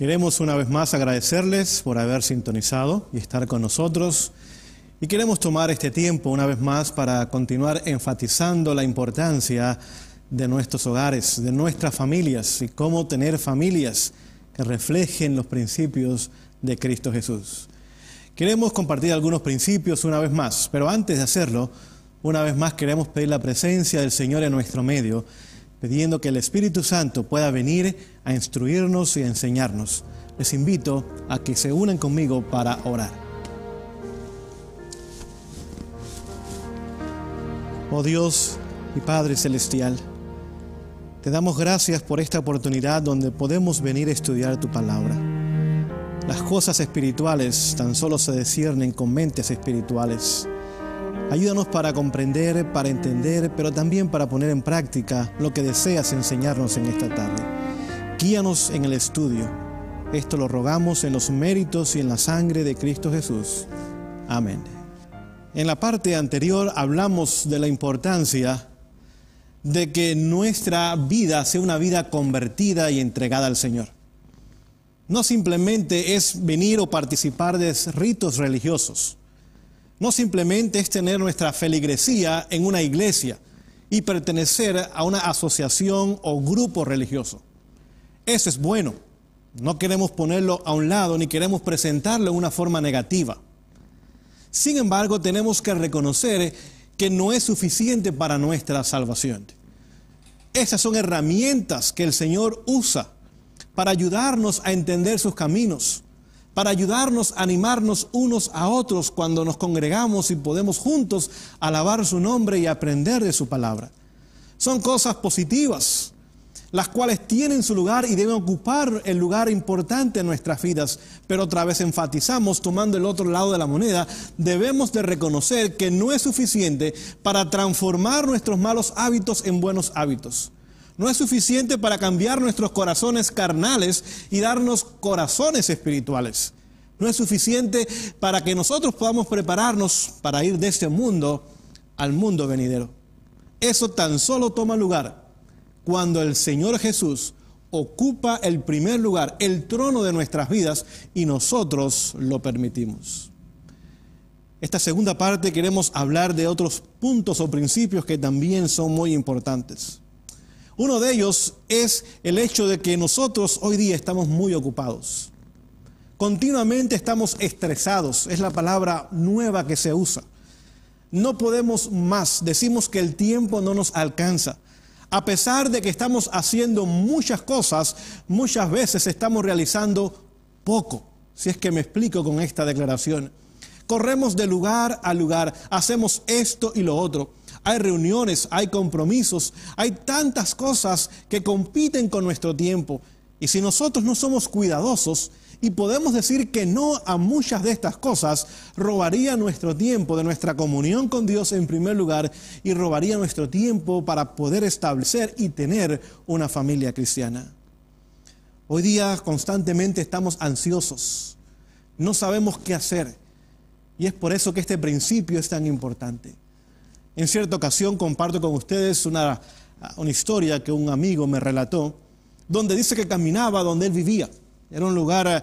Queremos una vez más agradecerles por haber sintonizado y estar con nosotros. Y queremos tomar este tiempo una vez más para continuar enfatizando la importancia de nuestros hogares, de nuestras familias y cómo tener familias que reflejen los principios de Cristo Jesús. Queremos compartir algunos principios una vez más, pero antes de hacerlo, una vez más queremos pedir la presencia del Señor en nuestro medio, pidiendo que el Espíritu Santo pueda venir a instruirnos y a enseñarnos. Les invito a que se unan conmigo para orar. Oh Dios y Padre Celestial, te damos gracias por esta oportunidad donde podemos venir a estudiar tu palabra. Las cosas espirituales tan solo se desciernen con mentes espirituales. Ayúdanos para comprender, para entender, pero también para poner en práctica lo que deseas enseñarnos en esta tarde guíanos en el estudio. Esto lo rogamos en los méritos y en la sangre de Cristo Jesús. Amén. En la parte anterior hablamos de la importancia de que nuestra vida sea una vida convertida y entregada al Señor. No simplemente es venir o participar de ritos religiosos. No simplemente es tener nuestra feligresía en una iglesia y pertenecer a una asociación o grupo religioso. Eso es bueno. No queremos ponerlo a un lado ni queremos presentarlo de una forma negativa. Sin embargo, tenemos que reconocer que no es suficiente para nuestra salvación. Esas son herramientas que el Señor usa para ayudarnos a entender sus caminos, para ayudarnos a animarnos unos a otros cuando nos congregamos y podemos juntos alabar su nombre y aprender de su palabra. Son cosas positivas, las cuales tienen su lugar y deben ocupar el lugar importante en nuestras vidas. Pero otra vez enfatizamos, tomando el otro lado de la moneda, debemos de reconocer que no es suficiente para transformar nuestros malos hábitos en buenos hábitos. No es suficiente para cambiar nuestros corazones carnales y darnos corazones espirituales. No es suficiente para que nosotros podamos prepararnos para ir de este mundo al mundo venidero. Eso tan solo toma lugar cuando el Señor Jesús ocupa el primer lugar, el trono de nuestras vidas, y nosotros lo permitimos. Esta segunda parte queremos hablar de otros puntos o principios que también son muy importantes. Uno de ellos es el hecho de que nosotros hoy día estamos muy ocupados. Continuamente estamos estresados, es la palabra nueva que se usa. No podemos más, decimos que el tiempo no nos alcanza. A pesar de que estamos haciendo muchas cosas, muchas veces estamos realizando poco, si es que me explico con esta declaración. Corremos de lugar a lugar, hacemos esto y lo otro. Hay reuniones, hay compromisos, hay tantas cosas que compiten con nuestro tiempo. Y si nosotros no somos cuidadosos, y podemos decir que no a muchas de estas cosas. Robaría nuestro tiempo de nuestra comunión con Dios en primer lugar y robaría nuestro tiempo para poder establecer y tener una familia cristiana. Hoy día constantemente estamos ansiosos, no sabemos qué hacer y es por eso que este principio es tan importante. En cierta ocasión comparto con ustedes una, una historia que un amigo me relató, donde dice que caminaba donde él vivía era un lugar eh,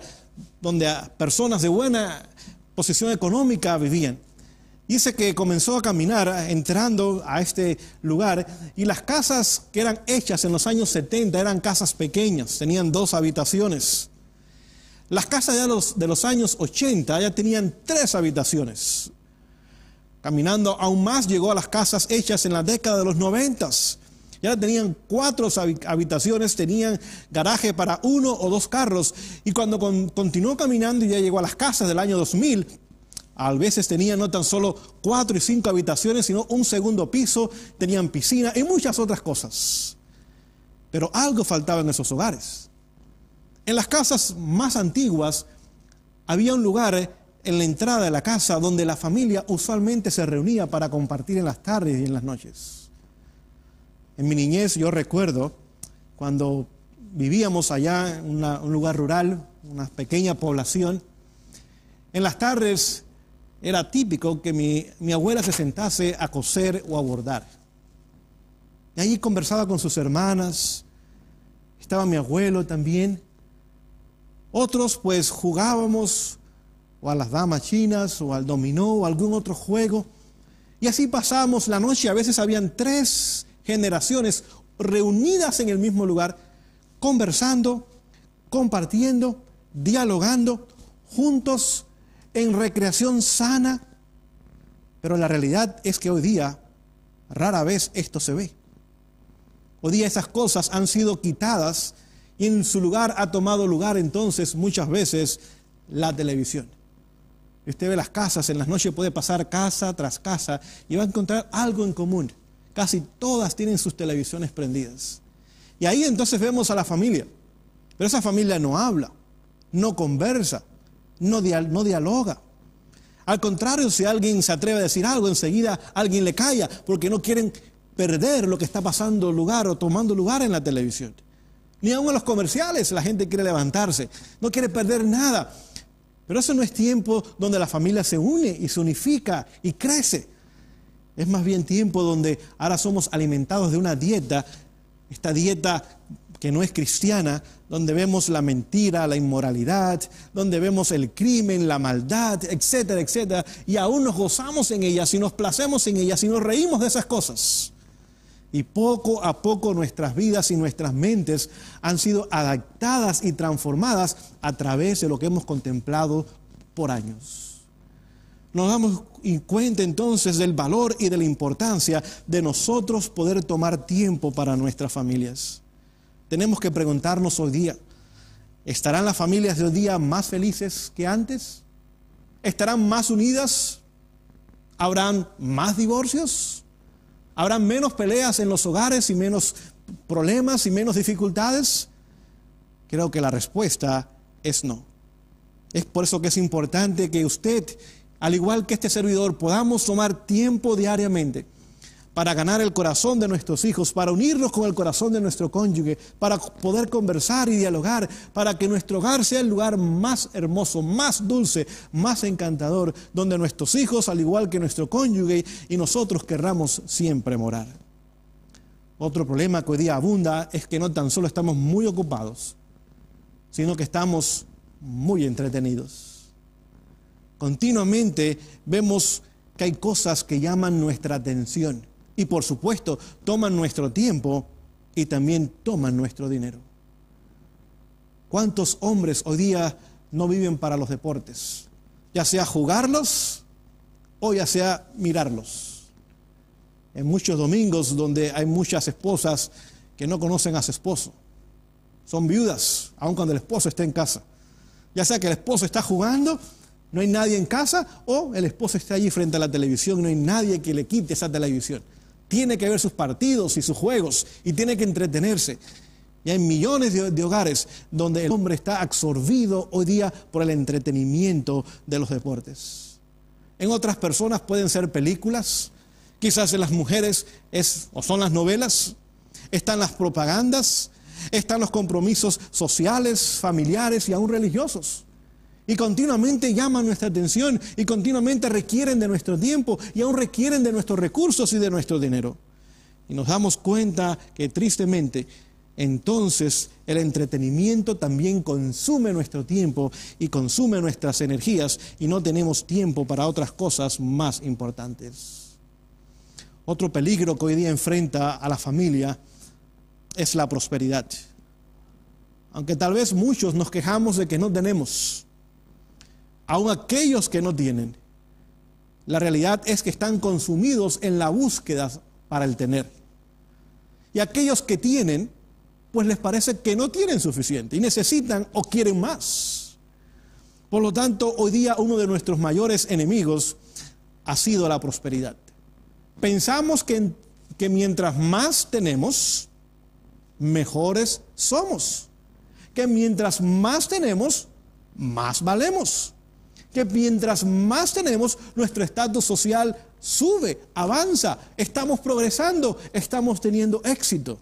donde ah, personas de buena posición económica vivían. Dice que comenzó a caminar eh, entrando a este lugar y las casas que eran hechas en los años 70 eran casas pequeñas, tenían dos habitaciones. Las casas de los, de los años 80 ya tenían tres habitaciones. Caminando aún más llegó a las casas hechas en la década de los 90 ya tenían cuatro habitaciones, tenían garaje para uno o dos carros. Y cuando continuó caminando y ya llegó a las casas del año 2000, a veces tenían no tan solo cuatro y cinco habitaciones, sino un segundo piso, tenían piscina y muchas otras cosas. Pero algo faltaba en esos hogares. En las casas más antiguas había un lugar en la entrada de la casa donde la familia usualmente se reunía para compartir en las tardes y en las noches. En mi niñez yo recuerdo cuando vivíamos allá en un lugar rural, una pequeña población, en las tardes era típico que mi, abuela se sentase a coser o a bordar. Y allí conversaba con sus hermanas, estaba mi abuelo también. Otros pues jugábamos o a las damas chinas o al dominó o algún otro juego. Y así pasábamos la noche. A veces habían tres generaciones reunidas en el mismo lugar, conversando, compartiendo, dialogando, juntos en recreación sana. Pero la realidad es que hoy día rara vez esto se ve. Hoy día esas cosas han sido quitadas y en su lugar ha tomado lugar entonces muchas veces la televisión. Usted ve las casas, en las noches puede pasar casa tras casa y va a encontrar algo en común casi todas tienen sus televisiones prendidas. Y ahí entonces vemos a la familia. Pero esa familia no habla, no conversa, no, dialoga. Al contrario, si alguien se atreve a decir algo, enseguida alguien le calla, porque no quieren perder lo que está pasando lugar o tomando lugar en la televisión. Ni aun en los comerciales la gente quiere levantarse, no quiere perder nada. Pero eso no es tiempo donde la familia se une y se unifica y crece. Es más bien tiempo donde ahora somos alimentados de una dieta, esta dieta que no es cristiana, donde vemos la mentira, la inmoralidad, donde vemos el crimen, la maldad, etcétera, etcétera, y aún nos gozamos en ella, y nos placemos en ella, y nos reímos de esas cosas. Y poco a poco nuestras vidas y nuestras mentes han sido adaptadas y transformadas a través de lo que hemos contemplado por años. Nos damos cuenta entonces del valor y de la importancia de nosotros poder tomar tiempo para nuestras familias. Tenemos que preguntarnos hoy día, ¿estarán las familias de hoy día más felices que antes? ¿Estarán más unidas? ¿Habrán más divorcios? ¿Habrán menos peleas en los hogares y menos problemas y menos dificultades? Creo que la respuesta es no. Es por eso que es importante que usted al igual que este servidor, podamos tomar tiempo diariamente para ganar el corazón de nuestros hijos, para unirnos con el corazón de nuestro cónyuge, para poder conversar y dialogar, para que nuestro hogar sea el lugar más hermoso, más dulce, más encantador, donde nuestros hijos, al igual que nuestro cónyuge y nosotros, querramos siempre morar. Otro problema que hoy día abunda es que no tan solo estamos muy ocupados, sino que estamos muy entretenidos. Continuamente vemos que hay cosas que llaman nuestra atención y por supuesto toman nuestro tiempo y también toman nuestro dinero. ¿Cuántos hombres hoy día no viven para los deportes? Ya sea jugarlos o ya sea mirarlos. En muchos domingos donde hay muchas esposas que no conocen a su esposo, son viudas, aun cuando el esposo está en casa. Ya sea que el esposo está jugando no hay nadie en casa o el esposo está allí frente a la televisión, no hay nadie que le quite esa televisión. Tiene que ver sus partidos y sus juegos y tiene que entretenerse. Y hay millones de, hogares donde el hombre está absorbido hoy día por el entretenimiento de los deportes. En otras personas pueden ser películas, quizás en las mujeres o son las novelas, están las propagandas, están los compromisos sociales, familiares y aún religiosos y continuamente llaman nuestra atención y continuamente requieren de nuestro tiempo y aún requieren de nuestros recursos y de nuestro dinero. Y nos damos cuenta que tristemente entonces el entretenimiento también consume nuestro tiempo y consume nuestras energías y no tenemos tiempo para otras cosas más importantes. Otro peligro que hoy día enfrenta a la familia es la prosperidad. Aunque tal vez muchos nos quejamos de que no tenemos, aun aquellos que no tienen. La realidad es que están consumidos en la búsqueda para el tener. Y aquellos que tienen, pues les parece que no tienen suficiente y necesitan o quieren más. Por lo tanto, hoy día uno de nuestros mayores enemigos ha sido la prosperidad. Pensamos que, que mientras más tenemos, mejores somos. Que mientras más tenemos, más valemos que mientras más tenemos, nuestro estatus social sube, avanza, estamos progresando, estamos teniendo éxito.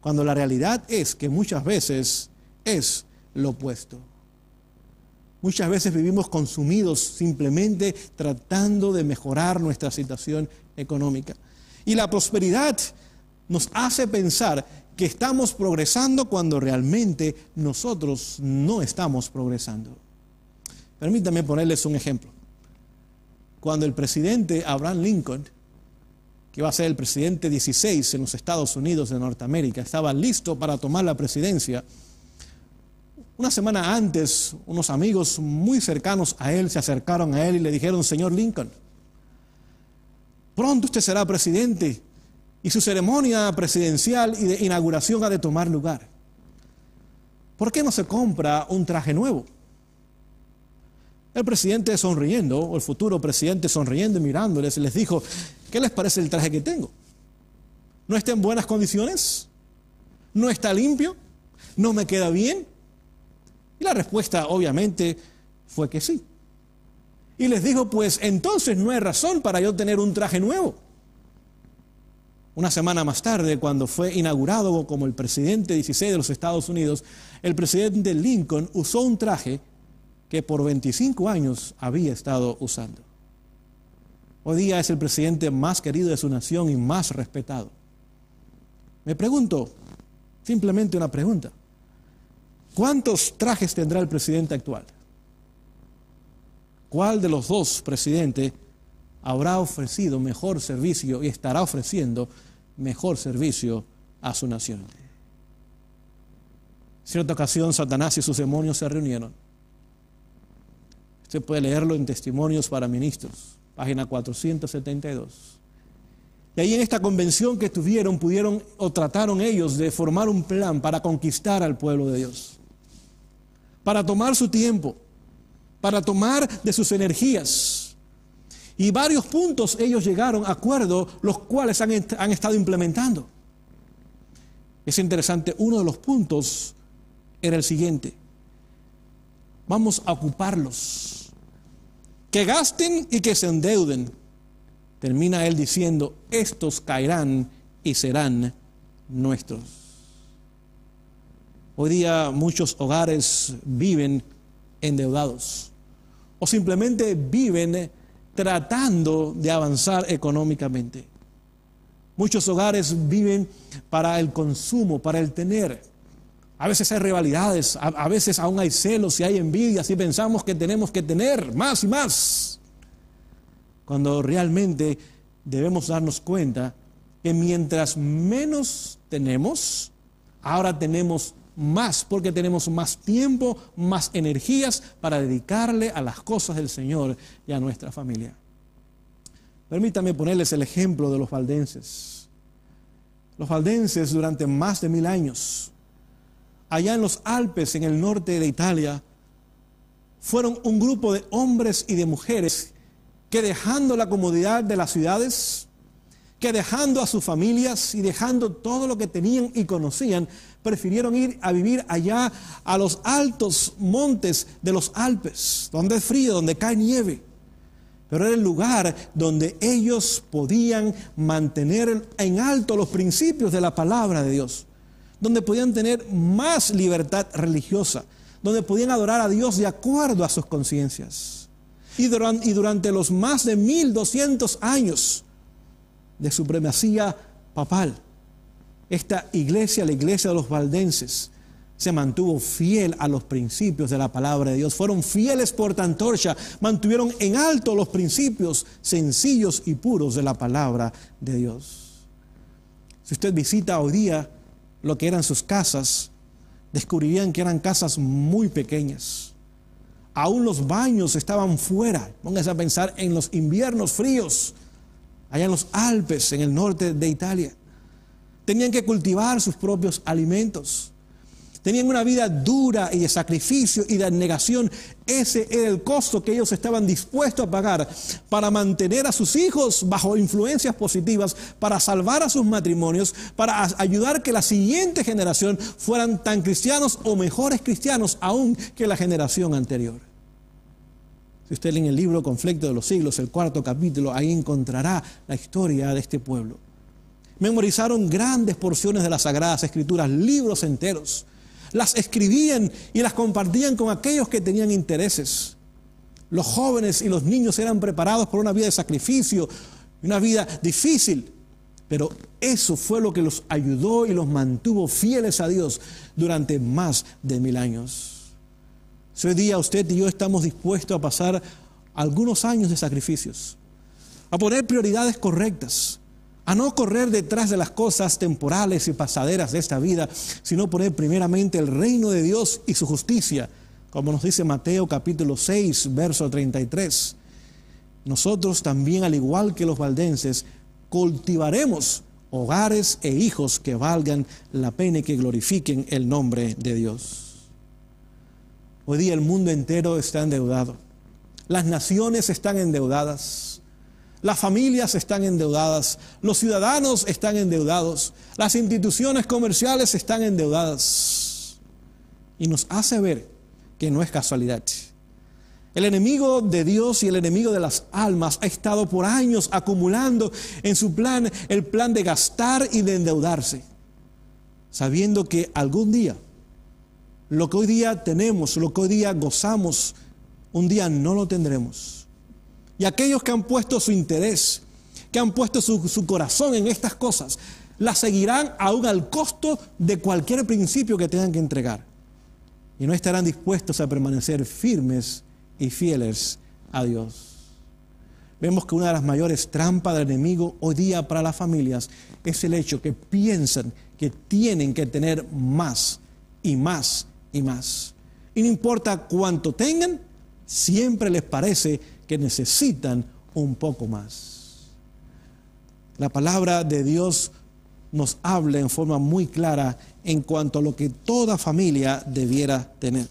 Cuando la realidad es que muchas veces es lo opuesto. Muchas veces vivimos consumidos simplemente tratando de mejorar nuestra situación económica. Y la prosperidad nos hace pensar que estamos progresando cuando realmente nosotros no estamos progresando. Permítame ponerles un ejemplo. Cuando el presidente Abraham Lincoln, que va a ser el presidente 16 en los Estados Unidos de Norteamérica, estaba listo para tomar la presidencia, una semana antes unos amigos muy cercanos a él se acercaron a él y le dijeron, señor Lincoln, pronto usted será presidente y su ceremonia presidencial y de inauguración ha de tomar lugar. ¿Por qué no se compra un traje nuevo? El presidente sonriendo, o el futuro presidente sonriendo y mirándoles, les dijo, ¿qué les parece el traje que tengo? ¿No está en buenas condiciones? ¿No está limpio? ¿No me queda bien? Y la respuesta obviamente fue que sí. Y les dijo, pues entonces no hay razón para yo tener un traje nuevo. Una semana más tarde, cuando fue inaugurado como el presidente 16 de los Estados Unidos, el presidente Lincoln usó un traje que por 25 años había estado usando. Hoy día es el presidente más querido de su nación y más respetado. Me pregunto, simplemente una pregunta, ¿cuántos trajes tendrá el presidente actual? ¿Cuál de los dos presidentes habrá ofrecido mejor servicio y estará ofreciendo mejor servicio a su nación? En cierta ocasión, Satanás y sus demonios se reunieron se puede leerlo en Testimonios para Ministros, página 472. Y ahí en esta convención que estuvieron pudieron o trataron ellos de formar un plan para conquistar al pueblo de Dios, para tomar su tiempo, para tomar de sus energías. Y varios puntos ellos llegaron a acuerdo los cuales han estado implementando. Es interesante, uno de los puntos era el siguiente. Vamos a ocuparlos que gasten y que se endeuden. Termina él diciendo, estos caerán y serán nuestros. Hoy día muchos hogares viven endeudados o simplemente viven tratando de avanzar económicamente. Muchos hogares viven para el consumo, para el tener. A veces hay rivalidades, a, veces aún hay celos y hay envidias y pensamos que tenemos que tener más y más. Cuando realmente debemos darnos cuenta que mientras menos tenemos, ahora tenemos más, porque tenemos más tiempo, más energías para dedicarle a las cosas del Señor y a nuestra familia. Permítame ponerles el ejemplo de los valdenses. Los valdenses durante más de mil años allá en los Alpes, en el norte de Italia, fueron un grupo de hombres y de mujeres que dejando la comodidad de las ciudades, que dejando a sus familias y dejando todo lo que tenían y conocían, prefirieron ir a vivir allá a los altos montes de los Alpes, donde es frío, donde cae nieve. Pero era el lugar donde ellos podían mantener en alto los principios de la palabra de Dios donde podían tener más libertad religiosa, donde podían adorar a Dios de acuerdo a sus conciencias. Y, durante, los más de 1200 años de supremacía papal, esta iglesia, la iglesia de los valdenses, se mantuvo fiel a los principios de la palabra de Dios. Fueron fieles por tantorcha, mantuvieron en alto los principios sencillos y puros de la palabra de Dios. Si usted visita hoy día lo que eran sus casas, descubrirían que eran casas muy pequeñas. Aún los baños estaban fuera. Pónganse a pensar en los inviernos fríos, allá en los Alpes, en el norte de Italia. Tenían que cultivar sus propios alimentos. Tenían una vida dura y de sacrificio y de negación. Ese era el costo que ellos estaban dispuestos a pagar para mantener a sus hijos bajo influencias positivas, para salvar a sus matrimonios, para ayudar que la siguiente generación fueran tan cristianos o mejores cristianos aún que la generación anterior. Si usted lee en el libro Conflicto de los Siglos, el cuarto capítulo, ahí encontrará la historia de este pueblo memorizaron grandes porciones de las Sagradas Escrituras, libros enteros las escribían y las compartían con aquellos que tenían intereses. Los jóvenes y los niños eran preparados por una vida de sacrificio, una vida difícil, pero eso fue lo que los ayudó y los mantuvo fieles a Dios durante más de mil años. hoy día usted y yo estamos dispuestos a pasar algunos años de sacrificios, a poner prioridades correctas, a no correr detrás de las cosas temporales y pasaderas de esta vida, sino poner primeramente el reino de Dios y su justicia, como nos dice Mateo capítulo 6, verso 33. Nosotros también, al igual que los valdenses, cultivaremos hogares e hijos que valgan la pena y que glorifiquen el nombre de Dios. Hoy día el mundo entero está endeudado. Las naciones están endeudadas las familias están endeudadas, los ciudadanos están endeudados, las instituciones comerciales están endeudadas. Y nos hace ver que no es casualidad. El enemigo de Dios y el enemigo de las almas ha estado por años acumulando en su plan el plan de gastar y de endeudarse, sabiendo que algún día lo que hoy día tenemos, lo que hoy día gozamos, un día no lo tendremos. Y aquellos que han puesto su interés, que han puesto su, corazón en estas cosas, las seguirán aún al costo de cualquier principio que tengan que entregar. Y no estarán dispuestos a permanecer firmes y fieles a Dios vemos que una de las mayores trampas del enemigo hoy día para las familias es el hecho que piensan que tienen que tener más y más y más. Y no importa cuánto tengan, siempre les parece que necesitan un poco más. La palabra de Dios nos habla en forma muy clara en cuanto a lo que toda familia debiera tener.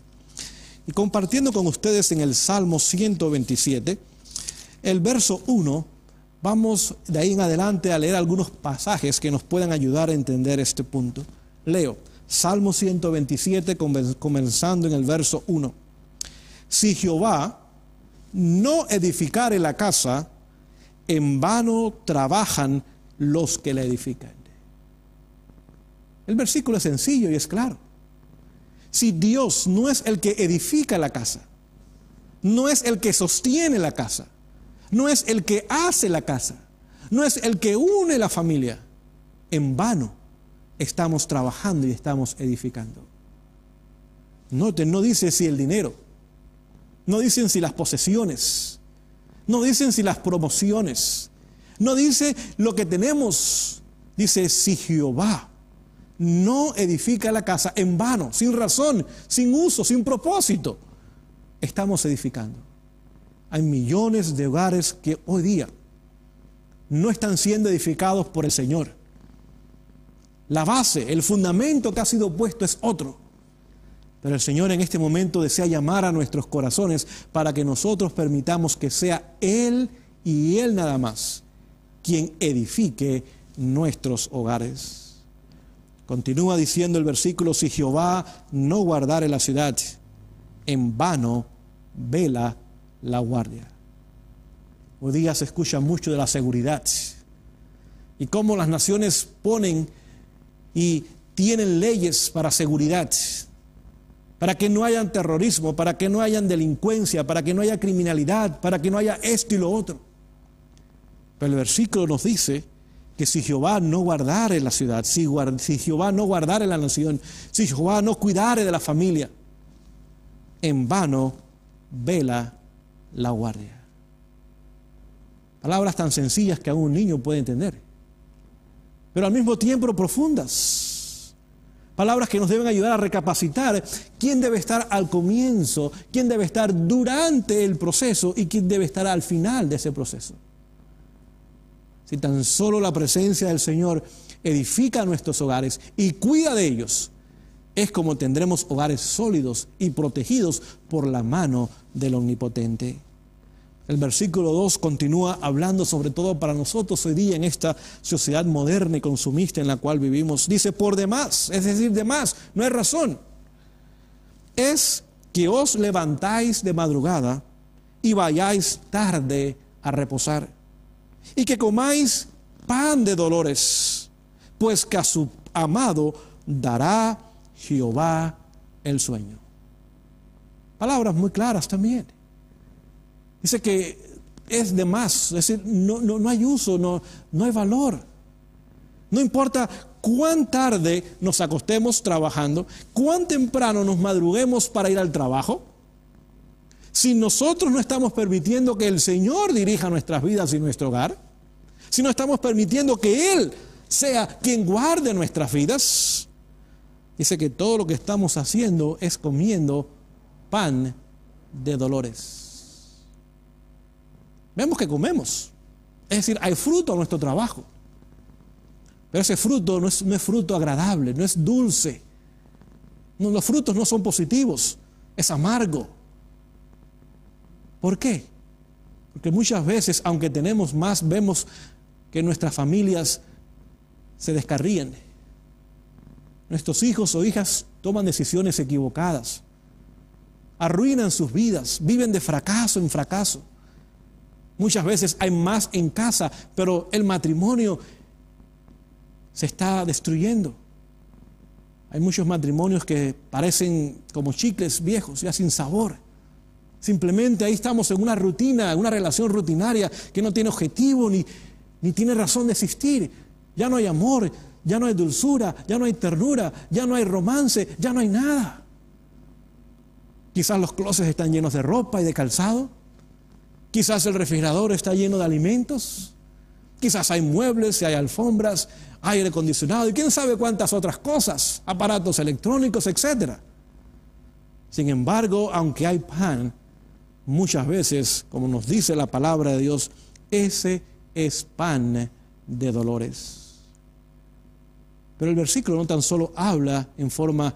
Y compartiendo con ustedes en el Salmo 127, el verso 1, vamos de ahí en adelante a leer algunos pasajes que nos puedan ayudar a entender este punto. Leo, Salmo 127, comenzando en el verso 1. Si Jehová no edificare la casa, en vano trabajan los que la edifican. El versículo es sencillo y es claro. Si Dios no es el que edifica la casa, no es el que sostiene la casa, no es el que hace la casa, no es el que une la familia, en vano estamos trabajando y estamos edificando. te no dice si el dinero, no dicen si las posesiones. No dicen si las promociones. No dice lo que tenemos. Dice si Jehová no edifica la casa en vano, sin razón, sin uso, sin propósito. Estamos edificando. Hay millones de hogares que hoy día no están siendo edificados por el Señor. La base, el fundamento que ha sido puesto es otro. Pero el Señor en este momento desea llamar a nuestros corazones para que nosotros permitamos que sea Él y Él nada más quien edifique nuestros hogares. Continúa diciendo el versículo, si Jehová no guardare la ciudad, en vano vela la guardia. Hoy día se escucha mucho de la seguridad y cómo las naciones ponen y tienen leyes para seguridad para que no haya terrorismo, para que no haya delincuencia, para que no haya criminalidad, para que no haya esto y lo otro. Pero el versículo nos dice que si Jehová no guardare la ciudad, si, si Jehová no guardare la nación, si Jehová no cuidare de la familia, en vano vela la guardia. Palabras tan sencillas que aún un niño puede entender, pero al mismo tiempo profundas palabras que nos deben ayudar a recapacitar quién debe estar al comienzo, quién debe estar durante el proceso y quién debe estar al final de ese proceso. Si tan solo la presencia del Señor edifica nuestros hogares y cuida de ellos, es como tendremos hogares sólidos y protegidos por la mano del Omnipotente. El versículo 2 continúa hablando sobre todo para nosotros hoy día en esta sociedad moderna y consumista en la cual vivimos. Dice, por demás, es decir, demás, no hay razón. Es que os levantáis de madrugada y vayáis tarde a reposar. Y que comáis pan de dolores, pues que a su amado dará Jehová el sueño. Palabras muy claras también. Dice que es de más, es decir, no, hay uso, no, no hay valor. No importa cuán tarde nos acostemos trabajando, cuán temprano nos madruguemos para ir al trabajo, si nosotros no estamos permitiendo que el Señor dirija nuestras vidas y nuestro hogar, si no estamos permitiendo que Él sea quien guarde nuestras vidas, dice que todo lo que estamos haciendo es comiendo pan de dolores vemos que comemos. Es decir, hay fruto a nuestro trabajo. Pero ese fruto no es, no fruto agradable, no es dulce. los frutos no son positivos, es amargo. ¿Por qué? Porque muchas veces, aunque tenemos más, vemos que nuestras familias se descarríen. Nuestros hijos o hijas toman decisiones equivocadas, arruinan sus vidas, viven de fracaso en fracaso. Muchas veces hay más en casa, pero el matrimonio se está destruyendo. Hay muchos matrimonios que parecen como chicles viejos, ya sin sabor. Simplemente ahí estamos en una rutina, una relación rutinaria que no tiene objetivo ni, ni tiene razón de existir. Ya no hay amor, ya no hay dulzura, ya no hay ternura, ya no hay romance, ya no hay nada. Quizás los closets están llenos de ropa y de calzado. Quizás el refrigerador está lleno de alimentos. Quizás hay muebles, hay alfombras, aire acondicionado y quién sabe cuántas otras cosas, aparatos electrónicos, etc. Sin embargo, aunque hay pan, muchas veces, como nos dice la palabra de Dios, ese es pan de dolores. Pero el versículo no tan solo habla en forma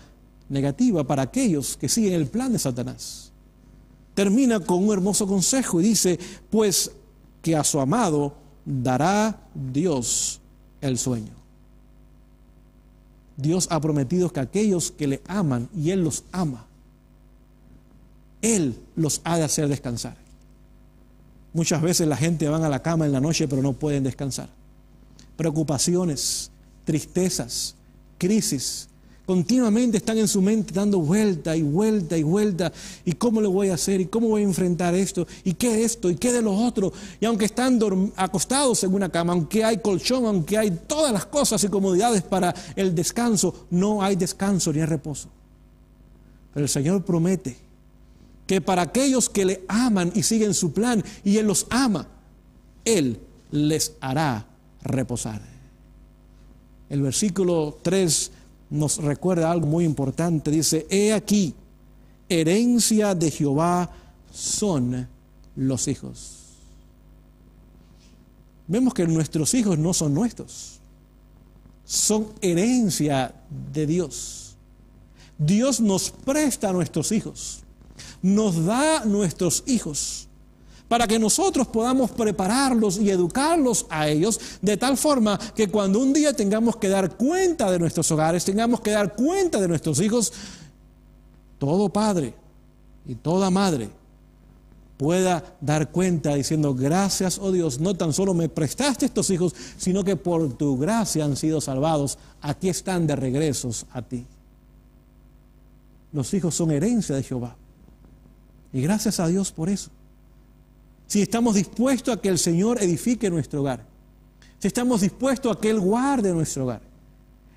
negativa para aquellos que siguen el plan de Satanás termina con un hermoso consejo y dice, pues que a su amado dará Dios el sueño. Dios ha prometido que aquellos que le aman y Él los ama, Él los ha de hacer descansar. Muchas veces la gente van a la cama en la noche pero no pueden descansar. Preocupaciones, tristezas, crisis, Continuamente están en su mente dando vuelta y vuelta y vuelta. ¿Y cómo lo voy a hacer? ¿Y cómo voy a enfrentar esto? ¿Y qué esto? ¿Y qué de los otros? Y aunque están acostados en una cama, aunque hay colchón, aunque hay todas las cosas y comodidades para el descanso, no hay descanso ni hay reposo. Pero el Señor promete que para aquellos que le aman y siguen su plan y Él los ama, Él les hará reposar. El versículo 3 nos recuerda algo muy importante. Dice, he aquí, herencia de Jehová son los hijos. Vemos que nuestros hijos no son nuestros, son herencia de Dios. Dios nos presta a nuestros hijos, nos da nuestros hijos para que nosotros podamos prepararlos y educarlos a ellos de tal forma que cuando un día tengamos que dar cuenta de nuestros hogares, tengamos que dar cuenta de nuestros hijos, todo padre y toda madre pueda dar cuenta diciendo gracias, oh Dios, no tan solo me prestaste estos hijos, sino que por tu gracia han sido salvados, aquí están de regresos a ti. Los hijos son herencia de Jehová. Y gracias a Dios por eso si estamos dispuestos a que el Señor edifique nuestro hogar, si estamos dispuestos a que Él guarde nuestro hogar.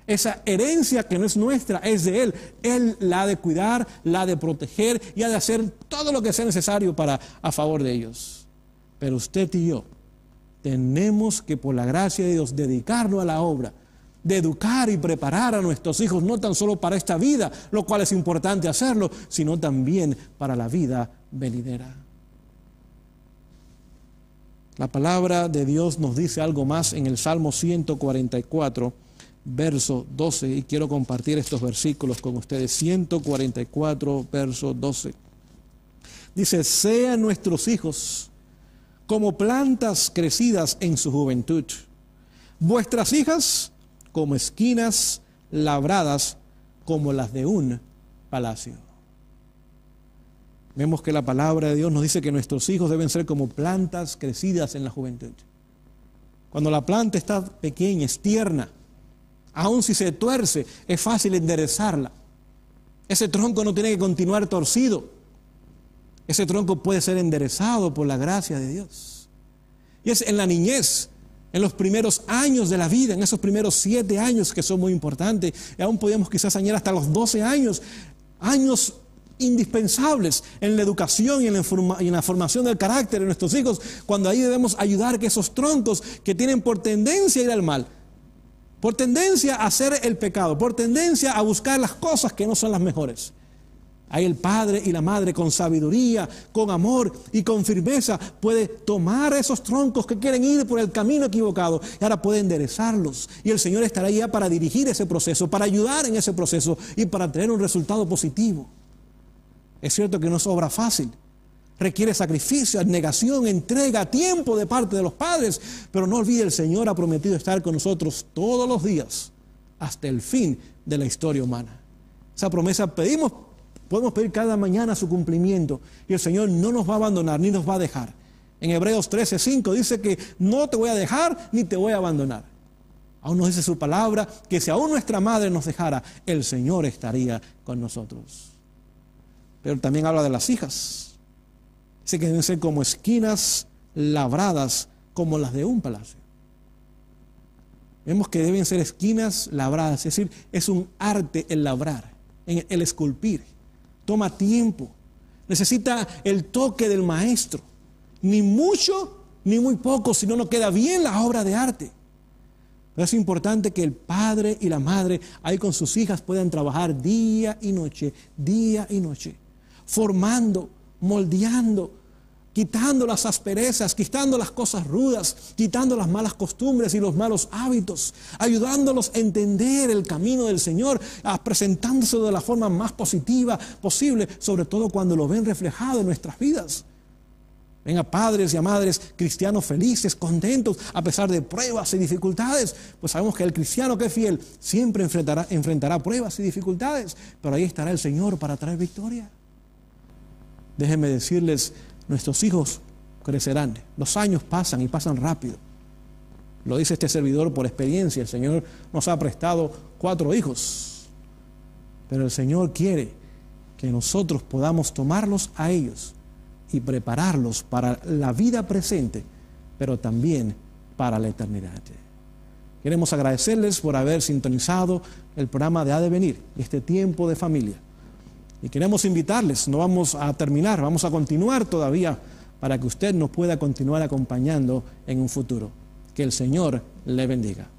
Esa herencia que no es nuestra, es de Él. Él la ha de cuidar, la ha de proteger y ha de hacer todo lo que sea necesario para a favor de ellos. Pero usted y yo tenemos que, por la gracia de Dios, dedicarnos a la obra de educar y preparar a nuestros hijos, no tan solo para esta vida, lo cual es importante hacerlo, sino también para la vida venidera. La palabra de Dios nos dice algo más en el Salmo 144, verso 12, y quiero compartir estos versículos con ustedes. 144, verso 12. Dice, sean nuestros hijos como plantas crecidas en su juventud, vuestras hijas como esquinas labradas como las de un palacio. Vemos que la palabra de Dios nos dice que nuestros hijos deben ser como plantas crecidas en la juventud. Cuando la planta está pequeña, es tierna, aun si se tuerce, es fácil enderezarla. Ese tronco no tiene que continuar torcido. Ese tronco puede ser enderezado por la gracia de Dios. Y es en la niñez, en los primeros años de la vida, en esos primeros siete años que son muy importantes, y aún podemos quizás añadir hasta los doce años, años indispensables en la educación y en la, y la, formación del carácter de nuestros hijos, cuando ahí debemos ayudar que esos troncos que tienen por tendencia a ir al mal, por tendencia a hacer el pecado, por tendencia a buscar las cosas que no son las mejores. Ahí el padre y la madre con sabiduría, con amor y con firmeza puede tomar esos troncos que quieren ir por el camino equivocado y ahora puede enderezarlos. Y el Señor estará ahí para dirigir ese proceso, para ayudar en ese proceso y para tener un resultado positivo. Es cierto que no es obra fácil. Requiere sacrificio, negación, entrega, tiempo de parte de los padres. Pero no olvide, el Señor ha prometido estar con nosotros todos los días hasta el fin de la historia humana. Esa promesa pedimos, podemos pedir cada mañana su cumplimiento. Y el Señor no nos va a abandonar ni nos va a dejar. En Hebreos 13:5 dice que no te voy a dejar ni te voy a abandonar. Aún nos dice su palabra que si aún nuestra madre nos dejara, el Señor estaría con nosotros pero también habla de las hijas. Dice que deben ser como esquinas labradas, como las de un palacio. Vemos que deben ser esquinas labradas, es decir, es un arte el labrar, el esculpir. Toma tiempo, necesita el toque del maestro. Ni mucho ni muy poco, si no, no queda bien la obra de arte. Pero es importante que el padre y la madre ahí con sus hijas puedan trabajar día y noche, día y noche formando, moldeando, quitando las asperezas, quitando las cosas rudas, quitando las malas costumbres y los malos hábitos, ayudándolos a entender el camino del Señor, a presentándose de la forma más positiva posible, sobre todo cuando lo ven reflejado en nuestras vidas. Ven a padres y a madres cristianos felices, contentos, a pesar de pruebas y dificultades. Pues sabemos que el cristiano que es fiel siempre enfrentará pruebas y dificultades, pero ahí estará el Señor para traer victoria déjenme decirles, nuestros hijos crecerán, los años pasan y pasan rápido. Lo dice este servidor por experiencia, el Señor nos ha prestado cuatro hijos, pero el Señor quiere que nosotros podamos tomarlos a ellos y prepararlos para la vida presente, pero también para la eternidad. Queremos agradecerles por haber sintonizado el programa de Ha de Venir, este tiempo de familia. Y queremos invitarles, no vamos a terminar, vamos a continuar todavía para que usted nos pueda continuar acompañando en un futuro. Que el Señor le bendiga.